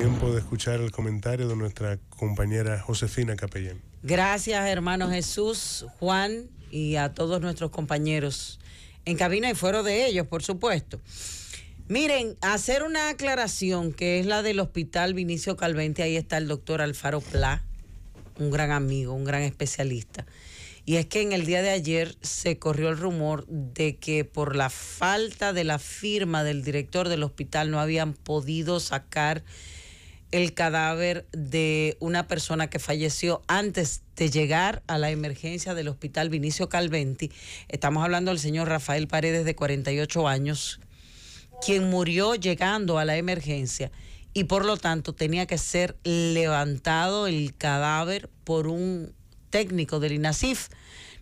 Tiempo de escuchar el comentario de nuestra compañera Josefina Capellán. Gracias, hermano Jesús, Juan y a todos nuestros compañeros en cabina y fuera de ellos, por supuesto. Miren, hacer una aclaración que es la del hospital Vinicio Calvente, ahí está el doctor Alfaro Pla, un gran amigo, un gran especialista. Y es que en el día de ayer se corrió el rumor de que por la falta de la firma del director del hospital no habían podido sacar el cadáver de una persona que falleció antes de llegar a la emergencia del hospital Vinicio Calventi. Estamos hablando del señor Rafael Paredes de 48 años, quien murió llegando a la emergencia y por lo tanto tenía que ser levantado el cadáver por un técnico del INASIF.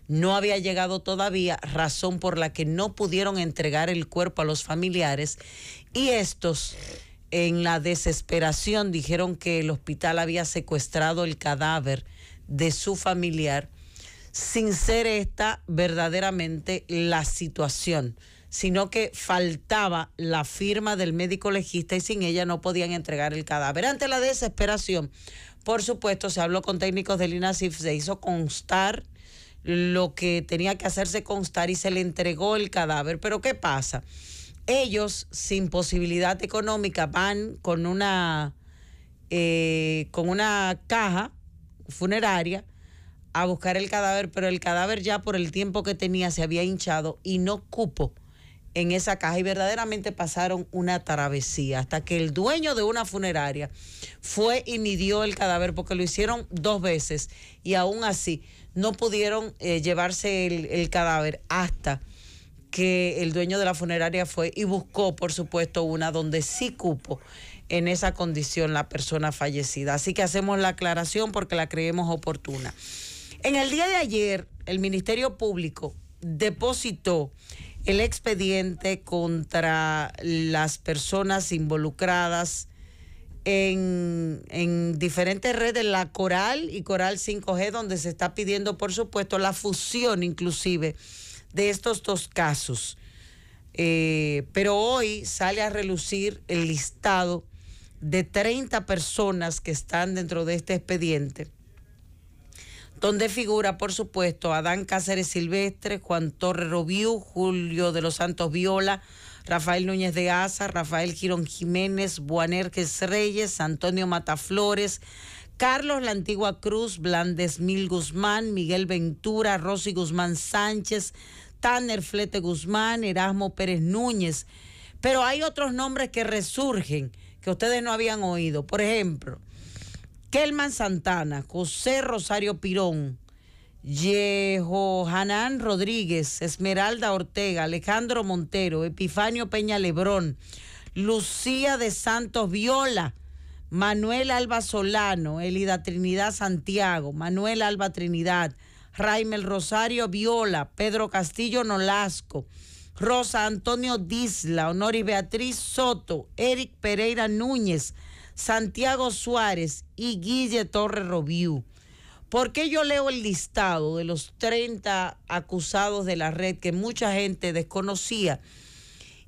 No había llegado todavía, razón por la que no pudieron entregar el cuerpo a los familiares y estos en la desesperación dijeron que el hospital había secuestrado el cadáver de su familiar, sin ser esta verdaderamente la situación, sino que faltaba la firma del médico legista y sin ella no podían entregar el cadáver. Ante la desesperación, por supuesto, se habló con técnicos del INASIF, se hizo constar lo que tenía que hacerse constar y se le entregó el cadáver. Pero ¿qué pasa? ellos sin posibilidad económica van con una, eh, con una caja funeraria a buscar el cadáver, pero el cadáver ya por el tiempo que tenía se había hinchado y no cupo en esa caja y verdaderamente pasaron una travesía hasta que el dueño de una funeraria fue y midió el cadáver porque lo hicieron dos veces y aún así no pudieron eh, llevarse el, el cadáver hasta que el dueño de la funeraria fue y buscó, por supuesto, una donde sí cupo en esa condición la persona fallecida. Así que hacemos la aclaración porque la creemos oportuna. En el día de ayer, el Ministerio Público depositó el expediente contra las personas involucradas en, diferentes redes, la Coral y Coral 5G, donde se está pidiendo, por supuesto, la fusión inclusive de estos dos casos. Eh, pero hoy sale a relucir el listado de 30 personas que están dentro de este expediente, donde figura, por supuesto, Adán Cáceres Silvestre, Juan Torre Robiú, Julio de los Santos Viola, Rafael Núñez de Asa, Rafael Girón Jiménez, Buanerques Reyes, Antonio Mataflores, Carlos La Antigua Cruz, Blandes Mil Guzmán, Miguel Ventura, Rosy Guzmán Sánchez, Tanner Flete Guzmán, Erasmo Pérez Núñez. Pero hay otros nombres que resurgen que ustedes no habían oído. Por ejemplo, Kelman Santana, José Rosario Pirón, Hanán Rodríguez, Esmeralda Ortega, Alejandro Montero, Epifanio Peña Lebrón, Lucía de Santos Viola, Manuel Alba Solano, Elida Trinidad Santiago, Manuel Alba Trinidad, Raimel Rosario Viola, Pedro Castillo Nolasco, Rosa Antonio Disla, y Beatriz Soto, Eric Pereira Núñez, Santiago Suárez y Guille Torre Robiú. ¿Por qué yo leo el listado de los 30 acusados de la red que mucha gente desconocía?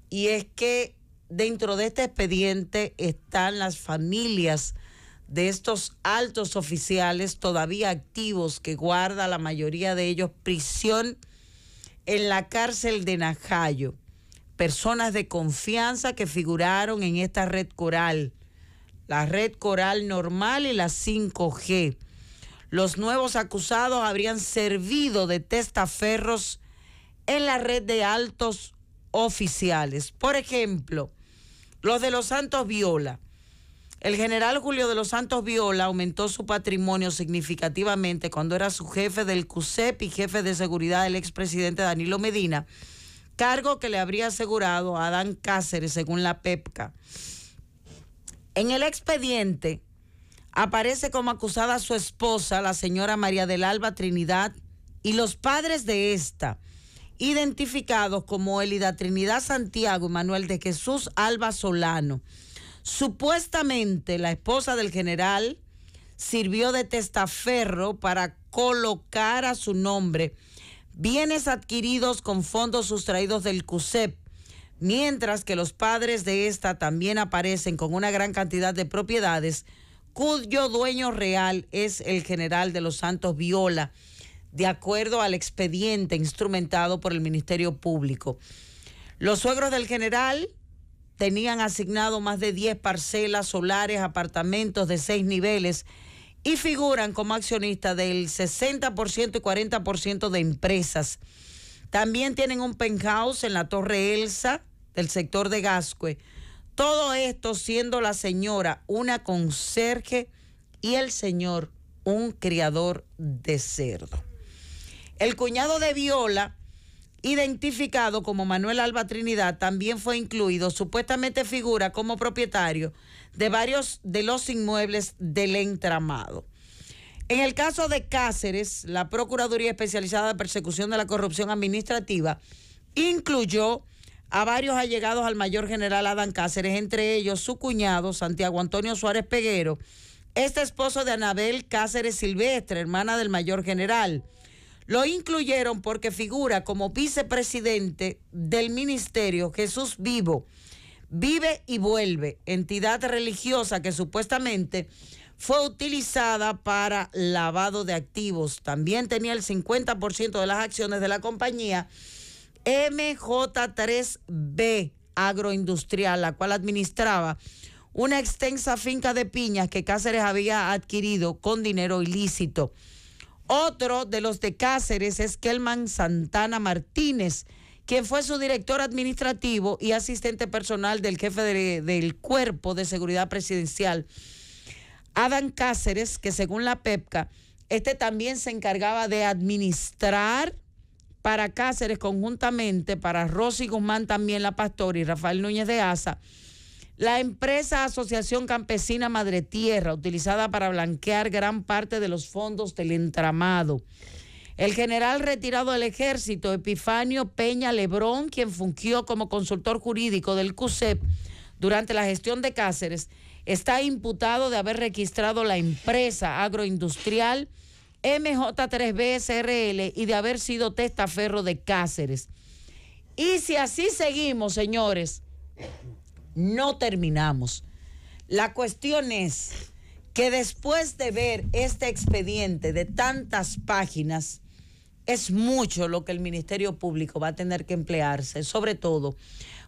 Y es que dentro de este expediente están las familias de estos altos oficiales todavía activos que guarda la mayoría de ellos prisión en la cárcel de Najayo. Personas de confianza que figuraron en esta red coral, la red coral normal y la 5G. Los nuevos acusados habrían servido de testaferros en la red de altos oficiales. Por ejemplo, los de los Santos Viola. El general Julio de los Santos Viola aumentó su patrimonio significativamente cuando era su jefe del CUSEP y jefe de seguridad del expresidente Danilo Medina, cargo que le habría asegurado a Adán Cáceres según la PEPCA. En el expediente aparece como acusada su esposa, la señora María del Alba Trinidad, y los padres de esta identificados como Elida Trinidad Santiago y Manuel de Jesús Alba Solano. Supuestamente la esposa del general sirvió de testaferro para colocar a su nombre bienes adquiridos con fondos sustraídos del CUSEP, mientras que los padres de esta también aparecen con una gran cantidad de propiedades cuyo dueño real es el general de los Santos Viola, de acuerdo al expediente instrumentado por el Ministerio Público. Los suegros del general tenían asignado más de 10 parcelas solares, apartamentos de seis niveles y figuran como accionistas del 60% y 40% de empresas. También tienen un penthouse en la Torre Elsa del sector de Gascue. Todo esto siendo la señora una conserje y el señor un criador de cerdo. El cuñado de Viola, identificado como Manuel Alba Trinidad, también fue incluido, supuestamente figura como propietario de varios de los inmuebles del entramado. En el caso de Cáceres, la Procuraduría Especializada de Persecución de la Corrupción Administrativa incluyó a varios allegados al mayor general Adán Cáceres, entre ellos su cuñado Santiago Antonio Suárez Peguero, este esposo de Anabel Cáceres Silvestre, hermana del mayor general. Lo incluyeron porque figura como vicepresidente del ministerio Jesús Vivo, Vive y Vuelve, entidad religiosa que supuestamente fue utilizada para lavado de activos. También tenía el 50% de las acciones de la compañía MJ3B Agroindustrial, la cual administraba una extensa finca de piñas que Cáceres había adquirido con dinero ilícito. Otro de los de Cáceres es Kelman Santana Martínez, quien fue su director administrativo y asistente personal del jefe del Cuerpo de Seguridad Presidencial, Adam Cáceres, que según la PEPCA, este también se encargaba de administrar para Cáceres conjuntamente, para Rosy Guzmán también, la pastora y Rafael Núñez de Asa, la empresa Asociación Campesina Madre Tierra, utilizada para blanquear gran parte de los fondos del entramado. El general retirado del ejército, Epifanio Peña Lebrón, quien fungió como consultor jurídico del CUSEP durante la gestión de Cáceres, está imputado de haber registrado la empresa agroindustrial MJ3BSRL y de haber sido testaferro de Cáceres. Y si así seguimos, señores, no terminamos. La cuestión es que después de ver este expediente de tantas páginas, es mucho lo que el Ministerio Público va a tener que emplearse, sobre todo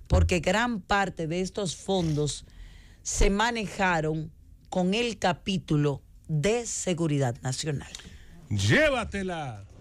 porque gran parte de estos fondos se manejaron con el capítulo de Seguridad Nacional. Llévatela.